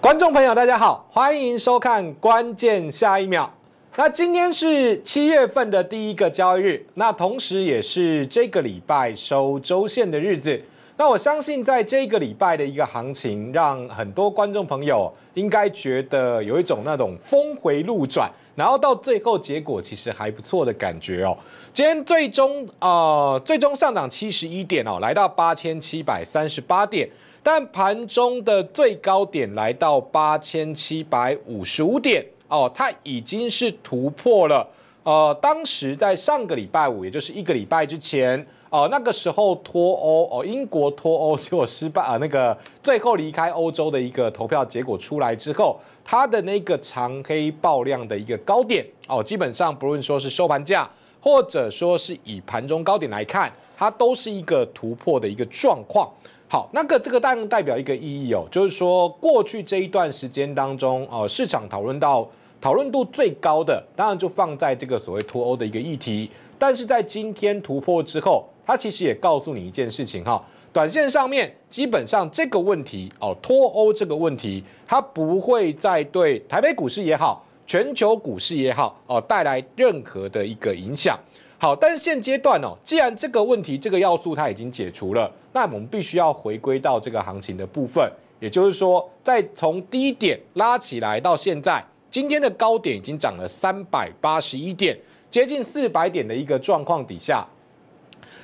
观众朋友，大家好，欢迎收看《关键下一秒》。那今天是七月份的第一个交易日，那同时也是这个礼拜收周线的日子。那我相信，在这个礼拜的一个行情，让很多观众朋友应该觉得有一种那种峰回路转，然后到最后结果其实还不错的感觉哦。今天最终啊，最终上涨七十一点哦，来到八千七百三十八点，但盘中的最高点来到八千七百五十五点哦，它已经是突破了。呃，当时在上个礼拜五，也就是一个礼拜之前，呃，那个时候脱欧，哦，英国脱欧结果失败，啊，那个最后离开欧洲的一个投票结果出来之后，它的那个长黑爆量的一个高点，哦，基本上不论说是收盘价，或者说是以盘中高点来看，它都是一个突破的一个状况。好，那个这个代代表一个意义哦，就是说过去这一段时间当中，哦，市场讨论到。讨论度最高的当然就放在这个所谓脱欧的一个议题，但是在今天突破之后，它其实也告诉你一件事情哈，短线上面基本上这个问题哦脱欧这个问题，它不会再对台北股市也好，全球股市也好哦带来任何的一个影响。好，但是现阶段哦，既然这个问题这个要素它已经解除了，那我们必须要回归到这个行情的部分，也就是说，在从低点拉起来到现在。今天的高点已经涨了三百八十一点，接近四百点的一个状况底下，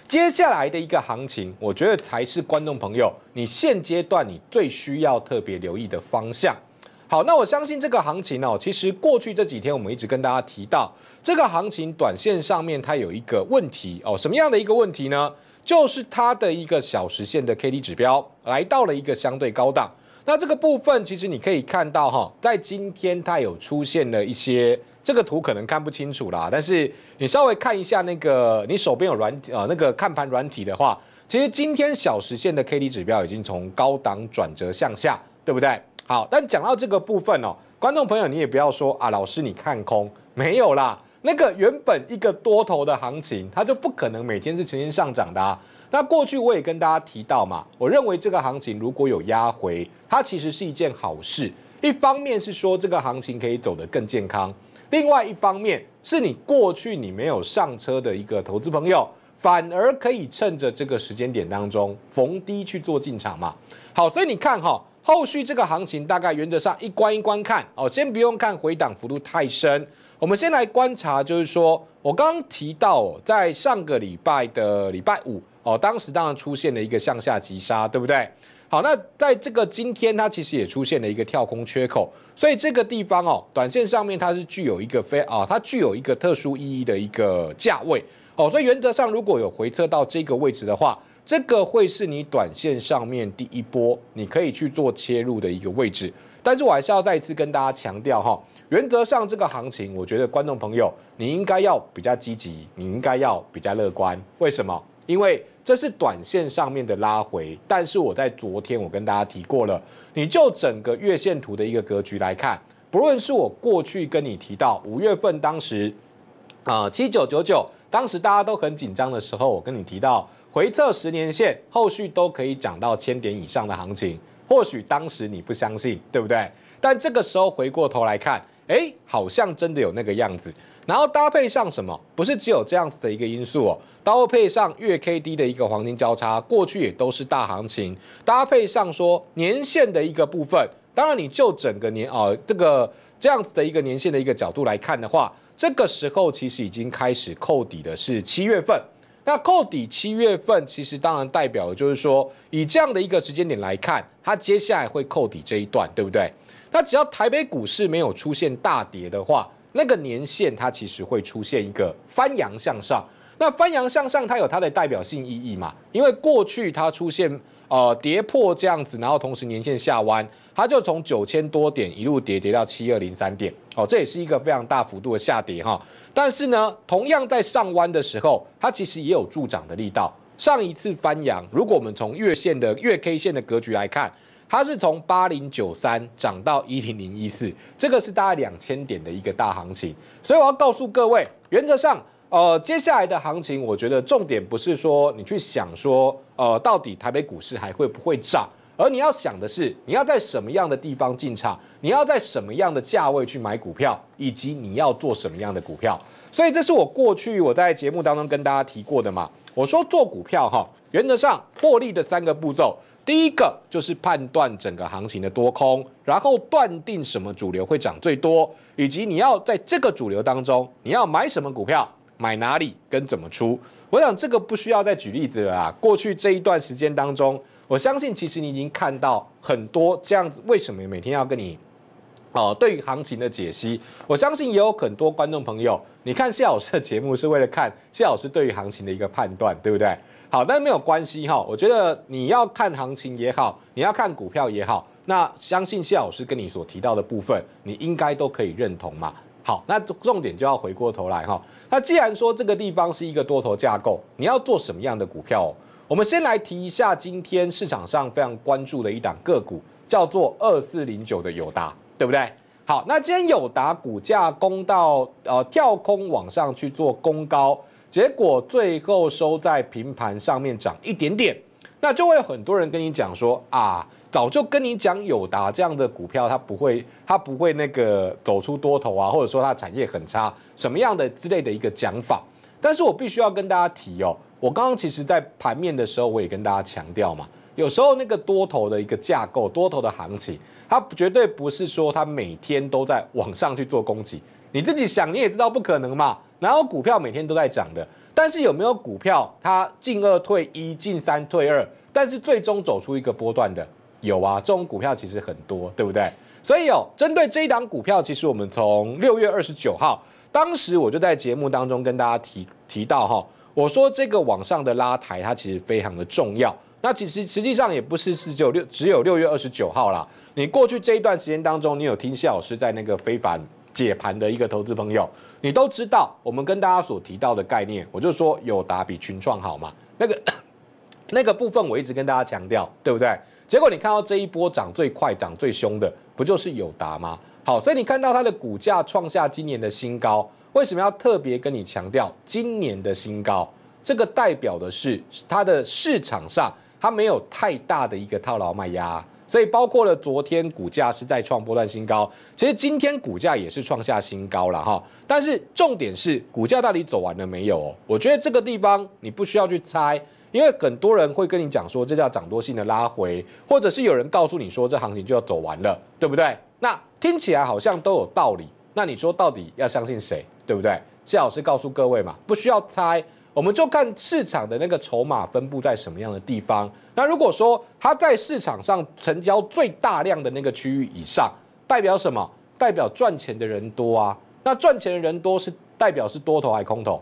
接下来的一个行情，我觉得才是观众朋友你现阶段你最需要特别留意的方向。好，那我相信这个行情哦，其实过去这几天我们一直跟大家提到，这个行情短线上面它有一个问题哦，什么样的一个问题呢？就是它的一个小时线的 K D 指标来到了一个相对高档。那这个部分其实你可以看到哈，在今天它有出现了一些，这个图可能看不清楚啦，但是你稍微看一下那个你手边有软体啊，那个看盘软体的话，其实今天小时线的 K D 指标已经从高档转折向下，对不对？好，但讲到这个部分哦，观众朋友你也不要说啊，老师你看空没有啦？那个原本一个多头的行情，它就不可能每天是呈现上涨的。啊。那过去我也跟大家提到嘛，我认为这个行情如果有压回，它其实是一件好事。一方面是说这个行情可以走得更健康，另外一方面是你过去你没有上车的一个投资朋友，反而可以趁着这个时间点当中逢低去做进场嘛。好，所以你看哈，后续这个行情大概原则上一关一关看哦，先不用看回档幅度太深，我们先来观察，就是说我刚提到在上个礼拜的礼拜五。哦，当时当然出现了一个向下急杀，对不对？好，那在这个今天，它其实也出现了一个跳空缺口，所以这个地方哦，短线上面它是具有一个非啊，它具有一个特殊意义的一个价位哦，所以原则上如果有回撤到这个位置的话，这个会是你短线上面第一波你可以去做切入的一个位置。但是我还是要再一次跟大家强调哈，原则上这个行情，我觉得观众朋友你应该要比较积极，你应该要比较乐观，为什么？因为。这是短线上面的拉回，但是我在昨天我跟大家提过了，你就整个月线图的一个格局来看，不论是我过去跟你提到五月份当时啊七九九九，当时大家都很紧张的时候，我跟你提到回测十年线，后续都可以涨到千点以上的行情，或许当时你不相信，对不对？但这个时候回过头来看，哎，好像真的有那个样子。然后搭配上什么？不是只有这样子的一个因素哦。搭配上月 K D 的一个黄金交叉，过去也都是大行情。搭配上说年线的一个部分，当然你就整个年啊这个这样子的一个年限的一个角度来看的话，这个时候其实已经开始扣底的是七月份。那扣底七月份，其实当然代表就是说，以这样的一个时间点来看，它接下来会扣底这一段，对不对？那只要台北股市没有出现大跌的话。那个年线它其实会出现一个翻阳向上，那翻阳向上它有它的代表性意义嘛？因为过去它出现呃跌破这样子，然后同时年线下弯，它就从九千多点一路跌跌到七二零三点，哦，这也是一个非常大幅度的下跌哈。但是呢，同样在上弯的时候，它其实也有助涨的力道。上一次翻阳，如果我们从月线的月 K 线的格局来看。它是从八零九三涨到一零零一四，这个是大概两千点的一个大行情。所以我要告诉各位，原则上，呃，接下来的行情，我觉得重点不是说你去想说，呃，到底台北股市还会不会涨，而你要想的是，你要在什么样的地方进场，你要在什么样的价位去买股票，以及你要做什么样的股票。所以这是我过去我在节目当中跟大家提过的嘛，我说做股票哈，原则上获利的三个步骤。第一个就是判断整个行情的多空，然后断定什么主流会涨最多，以及你要在这个主流当中，你要买什么股票，买哪里跟怎么出。我想这个不需要再举例子了啊。过去这一段时间当中，我相信其实你已经看到很多这样子。为什么每天要跟你哦对于行情的解析？我相信也有很多观众朋友，你看谢老师的节目是为了看谢老师对于行情的一个判断，对不对？好，但是没有关系哈。我觉得你要看行情也好，你要看股票也好，那相信谢老师跟你所提到的部分，你应该都可以认同嘛。好，那重点就要回过头来哈。那既然说这个地方是一个多头架构，你要做什么样的股票？我们先来提一下今天市场上非常关注的一档个股，叫做二四零九的友达，对不对？好，那今天友达股价攻到呃跳空往上去做攻高。结果最后收在平盘上面涨一点点，那就会有很多人跟你讲说啊，早就跟你讲友达这样的股票它不会它不会那个走出多头啊，或者说它产业很差什么样的之类的一个讲法。但是我必须要跟大家提哦，我刚刚其实在盘面的时候我也跟大家强调嘛，有时候那个多头的一个架构，多头的行情，它绝对不是说它每天都在往上去做攻击，你自己想你也知道不可能嘛。然后股票每天都在涨的，但是有没有股票它进二退一，进三退二，但是最终走出一个波段的？有啊，这种股票其实很多，对不对？所以哦，针对这一档股票，其实我们从六月二十九号，当时我就在节目当中跟大家提提到哈，我说这个网上的拉抬它其实非常的重要。那其实实际上也不是只有六只有六月二十九号啦，你过去这一段时间当中，你有听谢老师在那个非凡解盘的一个投资朋友。你都知道，我们跟大家所提到的概念，我就说有达比群创好嘛，那个 那个部分我一直跟大家强调，对不对？结果你看到这一波涨最快、涨最凶的，不就是有达吗？好，所以你看到它的股价创下今年的新高，为什么要特别跟你强调今年的新高？这个代表的是它的市场上它没有太大的一个套牢卖压。所以包括了昨天股价是在创波段新高，其实今天股价也是创下新高了哈，但是重点是股价到底走完了没有？我觉得这个地方你不需要去猜，因为很多人会跟你讲说这叫涨多性的拉回，或者是有人告诉你说这行情就要走完了，对不对？那听起来好像都有道理，那你说到底要相信谁，对不对？谢老师告诉各位嘛，不需要猜。我们就看市场的那个筹码分布在什么样的地方。那如果说它在市场上成交最大量的那个区域以上，代表什么？代表赚钱的人多啊。那赚钱的人多是代表是多头还空头？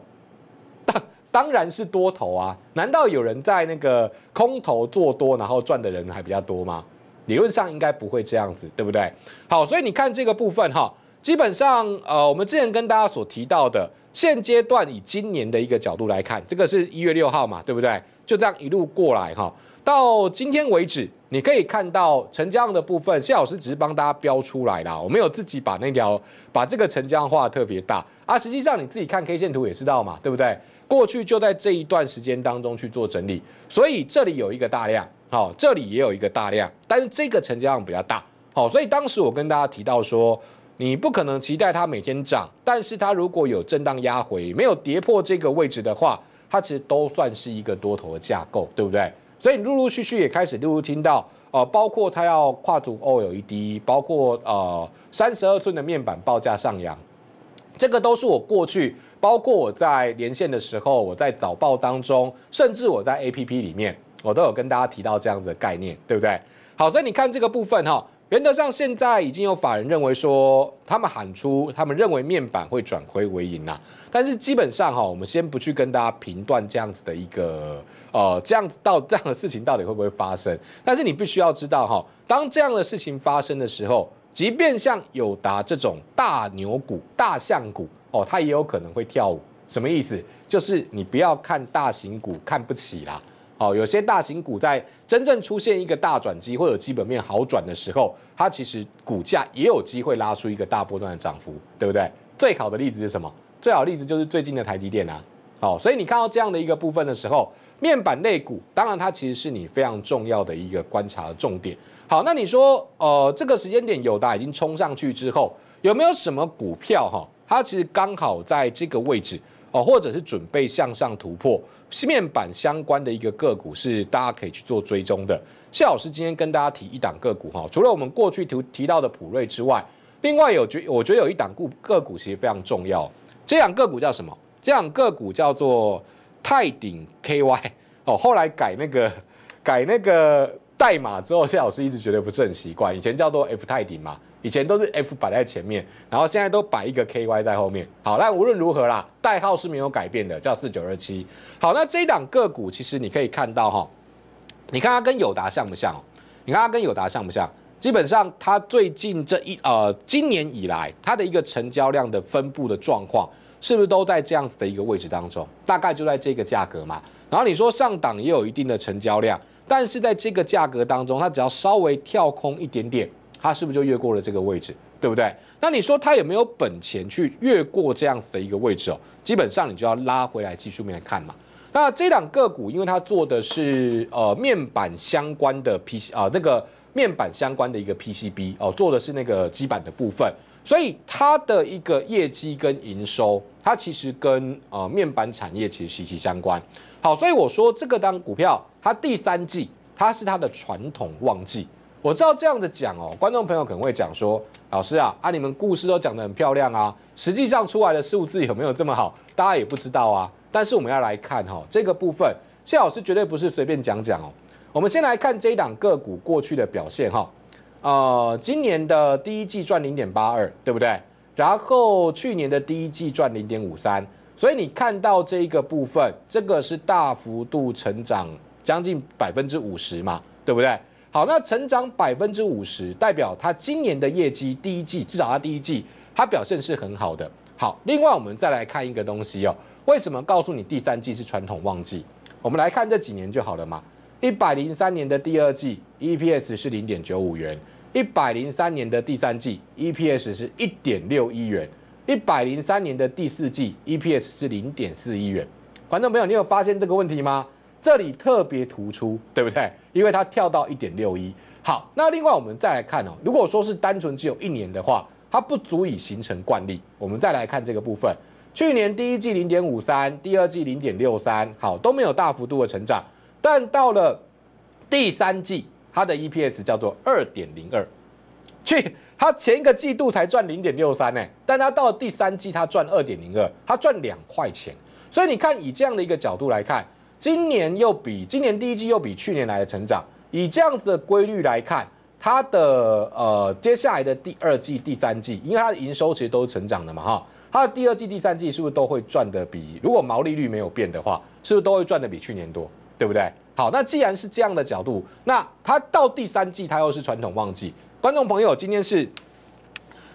当当然是多头啊。难道有人在那个空头做多，然后赚的人还比较多吗？理论上应该不会这样子，对不对？好，所以你看这个部分哈。基本上，呃，我们之前跟大家所提到的，现阶段以今年的一个角度来看，这个是一月六号嘛，对不对？就这样一路过来哈，到今天为止，你可以看到成交量的部分，谢老师只是帮大家标出来啦，我没有自己把那条把这个成交量画特别大啊。实际上你自己看 K 线图也知道嘛，对不对？过去就在这一段时间当中去做整理，所以这里有一个大量，好，这里也有一个大量，但是这个成交量比较大，好，所以当时我跟大家提到说。你不可能期待它每天涨，但是它如果有震荡压回，没有跌破这个位置的话，它其实都算是一个多头的架构，对不对？所以你陆陆续续也开始陆陆听到，呃，包括它要跨足 OLED，包括呃三十二寸的面板报价上扬，这个都是我过去，包括我在连线的时候，我在早报当中，甚至我在 APP 里面，我都有跟大家提到这样子的概念，对不对？好，所以你看这个部分哈。原则上，现在已经有法人认为说，他们喊出，他们认为面板会转亏为盈呐。但是基本上哈，我们先不去跟大家评断这样子的一个，呃，这样子到这样的事情到底会不会发生。但是你必须要知道哈，当这样的事情发生的时候，即便像友达这种大牛股、大象股哦，它也有可能会跳舞。什么意思？就是你不要看大型股看不起啦。哦，有些大型股在真正出现一个大转机或者基本面好转的时候，它其实股价也有机会拉出一个大波段的涨幅，对不对？最好的例子是什么？最好的例子就是最近的台积电啊。好，所以你看到这样的一个部分的时候，面板类股，当然它其实是你非常重要的一个观察的重点。好，那你说，呃，这个时间点有的已经冲上去之后，有没有什么股票哈，它其实刚好在这个位置？哦，或者是准备向上突破面板相关的一个个股，是大家可以去做追踪的。谢老师今天跟大家提一档个股哈，除了我们过去提提到的普瑞之外，另外有觉我觉得有一档股个股其实非常重要。这档个股叫什么？这档个股叫做泰鼎 KY 哦，后来改那个改那个。代码之后，谢老师一直觉得不是很习惯。以前叫做 F 泰顶嘛，以前都是 F 摆在前面，然后现在都摆一个 KY 在后面。好，那无论如何啦，代号是没有改变的，叫四九二七。好，那这档个股其实你可以看到哈，你看它跟友达像不像？你看它跟友达像不像？基本上它最近这一呃今年以来，它的一个成交量的分布的状况是不是都在这样子的一个位置当中？大概就在这个价格嘛。然后你说上档也有一定的成交量。但是在这个价格当中，它只要稍微跳空一点点，它是不是就越过了这个位置，对不对？那你说它有没有本钱去越过这样子的一个位置哦？基本上你就要拉回来技术面来看嘛。那这两个股，因为它做的是呃面板相关的 PC 啊，那个面板相关的一个 PCB 哦，做的是那个基板的部分，所以它的一个业绩跟营收，它其实跟呃面板产业其实息息相关。好，所以我说这个当股票，它第三季它是它的传统旺季。我知道这样子讲哦，观众朋友可能会讲说，老师啊，啊你们故事都讲得很漂亮啊，实际上出来的数字有没有这么好，大家也不知道啊。但是我们要来看哈这个部分，谢老师绝对不是随便讲讲哦。我们先来看这一档个股过去的表现哈，呃，今年的第一季赚零点八二，对不对？然后去年的第一季赚零点五三。所以你看到这一个部分，这个是大幅度成长，将近百分之五十嘛，对不对？好，那成长百分之五十，代表它今年的业绩第一季至少它第一季它表现是很好的。好，另外我们再来看一个东西哦，为什么告诉你第三季是传统旺季？我们来看这几年就好了嘛。一百零三年的第二季 EPS 是零点九五元，一百零三年的第三季 EPS 是一点六一元。一百零三年的第四季 EPS 是零点四亿元，反正没有，你有发现这个问题吗？这里特别突出，对不对？因为它跳到一点六一。好，那另外我们再来看哦，如果说是单纯只有一年的话，它不足以形成惯例。我们再来看这个部分，去年第一季零点五三，第二季零点六三，好，都没有大幅度的成长，但到了第三季，它的 EPS 叫做二点零二，去。他前一个季度才赚零点六三呢，但他到了第三季，他赚二点零二，他赚两块钱。所以你看，以这样的一个角度来看，今年又比今年第一季又比去年来的成长。以这样子的规律来看，它的呃接下来的第二季、第三季，因为它的营收其实都是成长的嘛，哈，它的第二季、第三季是不是都会赚的比？如果毛利率没有变的话，是不是都会赚的比去年多？对不对？好，那既然是这样的角度，那它到第三季，它又是传统旺季。观众朋友，今天是，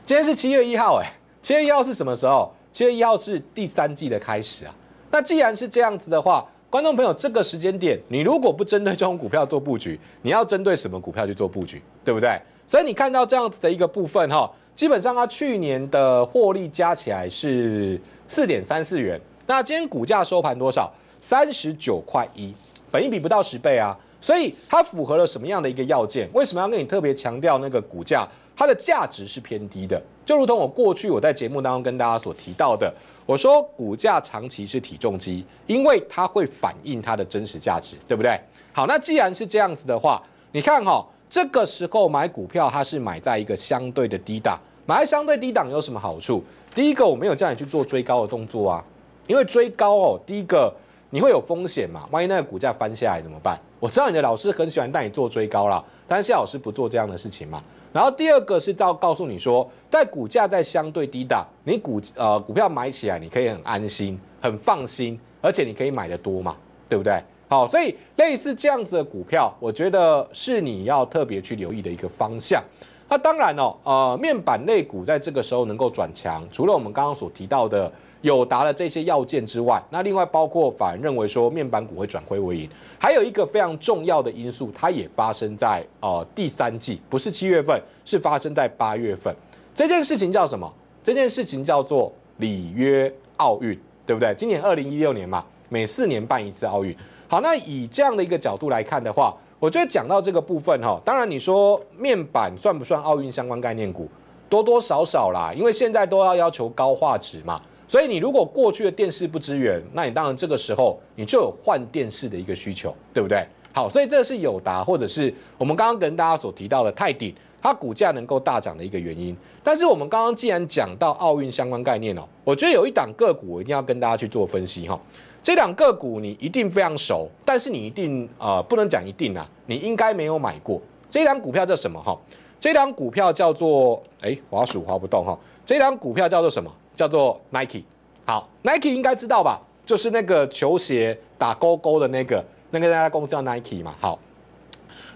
今天是七月一号，哎，七月一号是什么时候？七月一号是第三季的开始啊。那既然是这样子的话，观众朋友，这个时间点，你如果不针对这种股票做布局，你要针对什么股票去做布局，对不对？所以你看到这样子的一个部分哈，基本上它去年的获利加起来是四点三四元，那今天股价收盘多少？三十九块一，本一比不到十倍啊。所以它符合了什么样的一个要件？为什么要跟你特别强调那个股价它的价值是偏低的？就如同我过去我在节目当中跟大家所提到的，我说股价长期是体重机，因为它会反映它的真实价值，对不对？好，那既然是这样子的话，你看哈，这个时候买股票它是买在一个相对的低档，买在相对低档有什么好处？第一个，我没有叫你去做追高的动作啊，因为追高哦，第一个。你会有风险嘛？万一那个股价翻下来怎么办？我知道你的老师很喜欢带你做追高了，但是老师不做这样的事情嘛。然后第二个是到告诉你说，在股价在相对低档，你股呃股票买起来你可以很安心、很放心，而且你可以买的多嘛，对不对？好，所以类似这样子的股票，我觉得是你要特别去留意的一个方向。那当然哦，呃，面板类股在这个时候能够转强，除了我们刚刚所提到的。有达了这些要件之外，那另外包括反而认为说面板股会转亏为盈，还有一个非常重要的因素，它也发生在呃第三季，不是七月份，是发生在八月份。这件事情叫什么？这件事情叫做里约奥运，对不对？今年二零一六年嘛，每四年办一次奥运。好，那以这样的一个角度来看的话，我觉得讲到这个部分哈，当然你说面板算不算奥运相关概念股？多多少少啦，因为现在都要要求高画质嘛。所以你如果过去的电视不支援，那你当然这个时候你就有换电视的一个需求，对不对？好，所以这是友达，或者是我们刚刚跟大家所提到的泰鼎，它股价能够大涨的一个原因。但是我们刚刚既然讲到奥运相关概念哦，我觉得有一档个股我一定要跟大家去做分析哈。这两个股你一定非常熟，但是你一定呃不能讲一定啊，你应该没有买过。这档股票叫什么哈？这档股票叫做哎，滑鼠滑不动哈。这档股票叫做什么？叫做 Nike，好，Nike 应该知道吧？就是那个球鞋打勾勾的那个那个那家公司叫 Nike 嘛，好，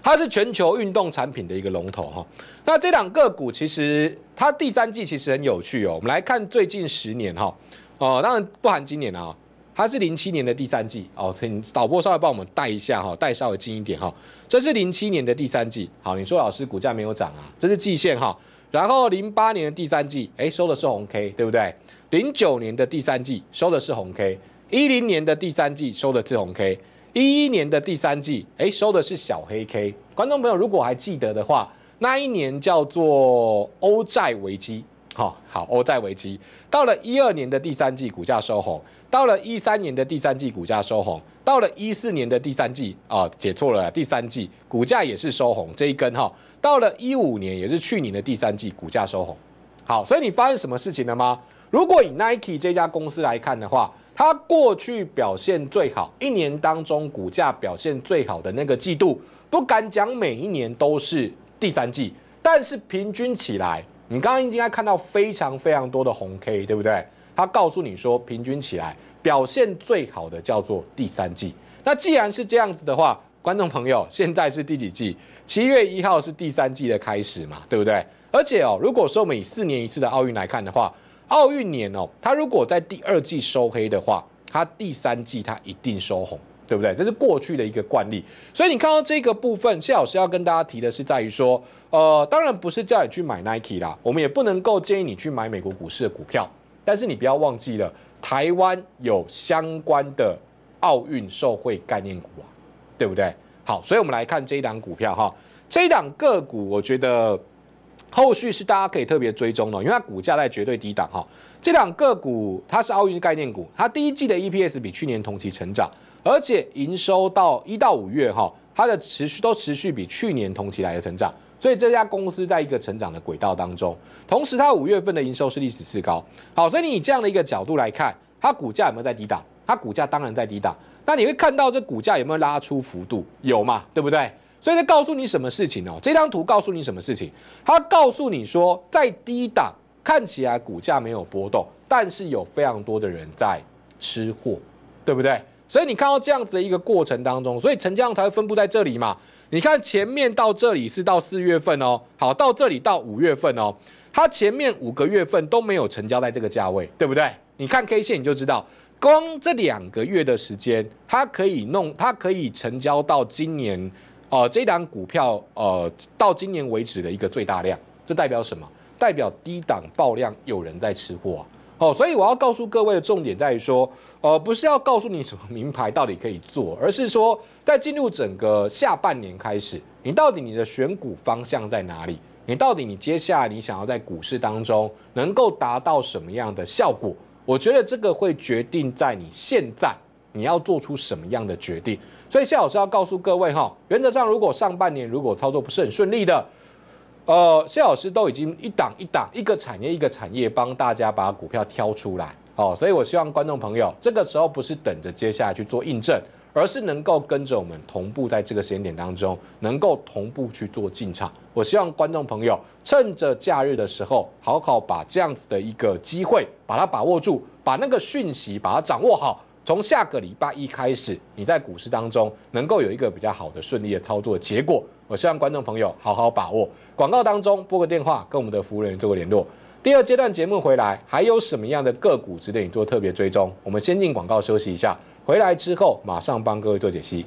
它是全球运动产品的一个龙头哈。那这两个股其实它第三季其实很有趣哦，我们来看最近十年哈，哦，当然不含今年啊，它是零七年的第三季哦。请导播稍微帮我们带一下哈，带稍微近一点哈，这是零七年的第三季。好，你说老师股价没有涨啊？这是季线哈。然后零八年的第三季，哎，收的是红 K，对不对？零九年的第三季收的是红 K，一零年的第三季收的是红 K，一一年的第三季，哎，收的是小黑 K。观众朋友，如果还记得的话，那一年叫做欧债危机，哈，好，欧债危机。到了一二年的第三季，股价收红；到了一三年的第三季，股价收红；到了一四年的第三季，啊，写错了，第三季股价也是收红，这一根哈。到了一五年，也是去年的第三季，股价收红。好，所以你发现什么事情了吗？如果以 Nike 这家公司来看的话，它过去表现最好，一年当中股价表现最好的那个季度，不敢讲每一年都是第三季，但是平均起来，你刚刚应该看到非常非常多的红 K，对不对？他告诉你说，平均起来表现最好的叫做第三季。那既然是这样子的话，观众朋友，现在是第几季？七月一号是第三季的开始嘛，对不对？而且哦，如果说我们以四年一次的奥运来看的话，奥运年哦，它如果在第二季收黑的话，它第三季它一定收红，对不对？这是过去的一个惯例。所以你看到这个部分，谢老师要跟大家提的是，在于说，呃，当然不是叫你去买 Nike 啦，我们也不能够建议你去买美国股市的股票，但是你不要忘记了，台湾有相关的奥运受惠概念股啊，对不对？好，所以我们来看这一档股票哈，这一档个股，我觉得后续是大家可以特别追踪的，因为它股价在绝对低档哈。这两个股它是奥运概念股，它第一季的 EPS 比去年同期成长，而且营收到一到五月哈，它的持续都持续比去年同期来的成长，所以这家公司在一个成长的轨道当中，同时它五月份的营收是历史次高。好，所以你以这样的一个角度来看，它股价有没有在低档？它股价当然在低档。那你会看到这股价有没有拉出幅度？有嘛，对不对？所以这告诉你什么事情哦？这张图告诉你什么事情？它告诉你说，在低档看起来股价没有波动，但是有非常多的人在吃货，对不对？所以你看到这样子的一个过程当中，所以成交量才会分布在这里嘛？你看前面到这里是到四月份哦，好，到这里到五月份哦，它前面五个月份都没有成交在这个价位，对不对？你看 K 线你就知道。光这两个月的时间，它可以弄，它可以成交到今年，呃，这档股票，呃，到今年为止的一个最大量，这代表什么？代表低档爆量有人在吃货，哦，所以我要告诉各位的重点在于说，呃，不是要告诉你什么名牌到底可以做，而是说，在进入整个下半年开始，你到底你的选股方向在哪里？你到底你接下来你想要在股市当中能够达到什么样的效果？我觉得这个会决定在你现在你要做出什么样的决定，所以谢老师要告诉各位哈，原则上如果上半年如果操作不是很顺利的，呃，谢老师都已经一档一档一个产业一个产业帮大家把股票挑出来哦，所以我希望观众朋友这个时候不是等着接下来去做印证。而是能够跟着我们同步，在这个时间点当中，能够同步去做进场。我希望观众朋友趁着假日的时候，好好把这样子的一个机会，把它把握住，把那个讯息把它掌握好。从下个礼拜一开始，你在股市当中能够有一个比较好的顺利的操作结果。我希望观众朋友好好把握。广告当中拨个电话跟我们的服务人员做个联络。第二阶段节目回来，还有什么样的个股值得你做特别追踪？我们先进广告休息一下。回来之后，马上帮各位做解析。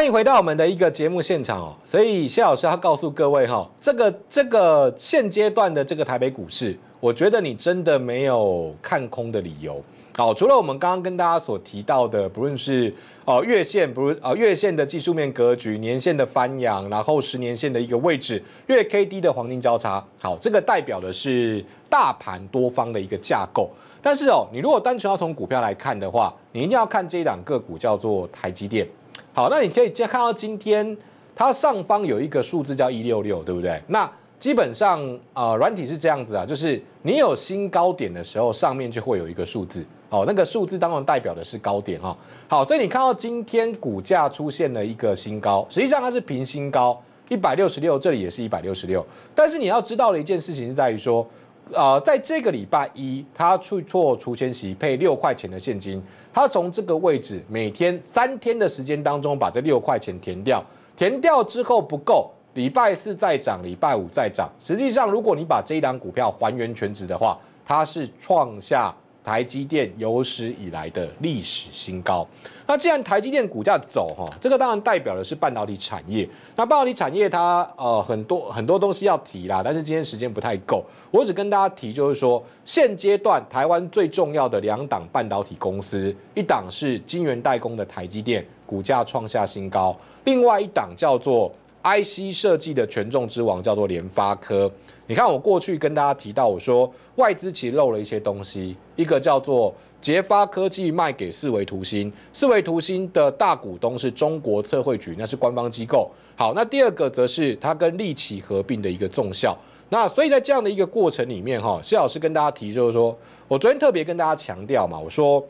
欢迎回到我们的一个节目现场哦，所以谢老师要告诉各位哈，这个这个现阶段的这个台北股市，我觉得你真的没有看空的理由。好，除了我们刚刚跟大家所提到的，不论是哦月线，不是呃月线的技术面格局，年线的翻扬，然后十年线的一个位置，月 K D 的黄金交叉，好，这个代表的是大盘多方的一个架构。但是哦，你如果单纯要从股票来看的话，你一定要看这两个股，叫做台积电。好，那你可以看到今天它上方有一个数字叫一六六，对不对？那基本上啊，软体是这样子啊，就是你有新高点的时候，上面就会有一个数字。哦，那个数字当然代表的是高点哈。好，所以你看到今天股价出现了一个新高，实际上它是平新高，一百六十六，这里也是一百六十六。但是你要知道的一件事情是在于说，呃，在这个礼拜一，他去做除权息配六块钱的现金，他从这个位置每天三天的时间当中把这六块钱填掉，填掉之后不够，礼拜四再涨，礼拜五再涨。实际上，如果你把这一档股票还原全值的话，它是创下。台积电有史以来的历史新高。那既然台积电股价走哈，这个当然代表的是半导体产业。那半导体产业它呃很多很多东西要提啦，但是今天时间不太够，我只跟大家提就是说，现阶段台湾最重要的两档半导体公司，一档是晶圆代工的台积电股价创下新高，另外一档叫做 IC 设计的权重之王叫做联发科。你看，我过去跟大家提到，我说外资其实漏了一些东西，一个叫做捷发科技卖给四维图新，四维图新的大股东是中国测绘局，那是官方机构。好，那第二个则是它跟利奇合并的一个重效。那所以在这样的一个过程里面，哈，谢老师跟大家提，就是说我昨天特别跟大家强调嘛，我说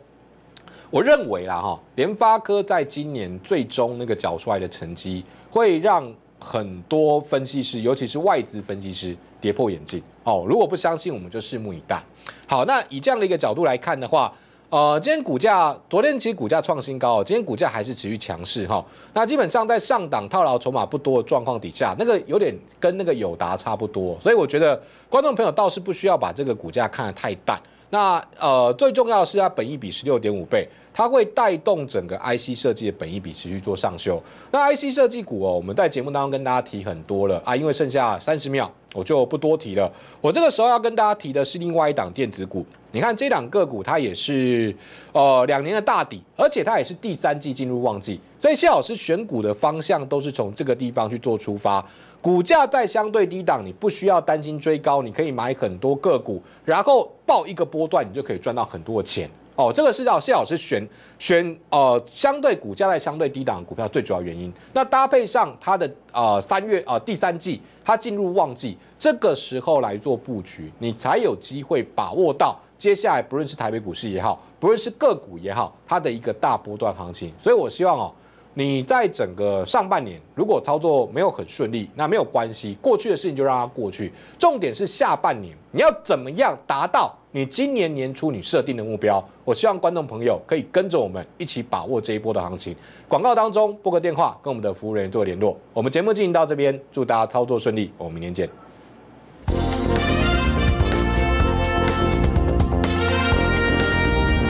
我认为啦，哈，联发科在今年最终那个缴出来的成绩，会让很多分析师，尤其是外资分析师。跌破眼镜哦！如果不相信，我们就拭目以待。好，那以这样的一个角度来看的话，呃，今天股价，昨天其实股价创新高哦，今天股价还是持续强势哈。那基本上在上档套牢筹码不多的状况底下，那个有点跟那个友达差不多，所以我觉得观众朋友倒是不需要把这个股价看得太淡。那呃，最重要的是它本益比十六点五倍，它会带动整个 IC 设计的本益比持续做上修。那 IC 设计股哦，我们在节目当中跟大家提很多了啊，因为剩下三十秒，我就不多提了。我这个时候要跟大家提的是另外一档电子股，你看这档个股它也是呃两年的大底，而且它也是第三季进入旺季，所以谢老师选股的方向都是从这个地方去做出发。股价在相对低档，你不需要担心追高，你可以买很多个股，然后报一个波段，你就可以赚到很多的钱哦。这个是要谢老师选选呃相对股价在相对低档股票最主要原因。那搭配上它的呃三月呃第三季它进入旺季，这个时候来做布局，你才有机会把握到接下来不论是台北股市也好，不论是个股也好，它的一个大波段行情。所以我希望哦。你在整个上半年，如果操作没有很顺利，那没有关系，过去的事情就让它过去。重点是下半年，你要怎么样达到你今年年初你设定的目标？我希望观众朋友可以跟着我们一起把握这一波的行情。广告当中拨个电话跟我们的服务人员做联络。我们节目进行到这边，祝大家操作顺利，我们明天见。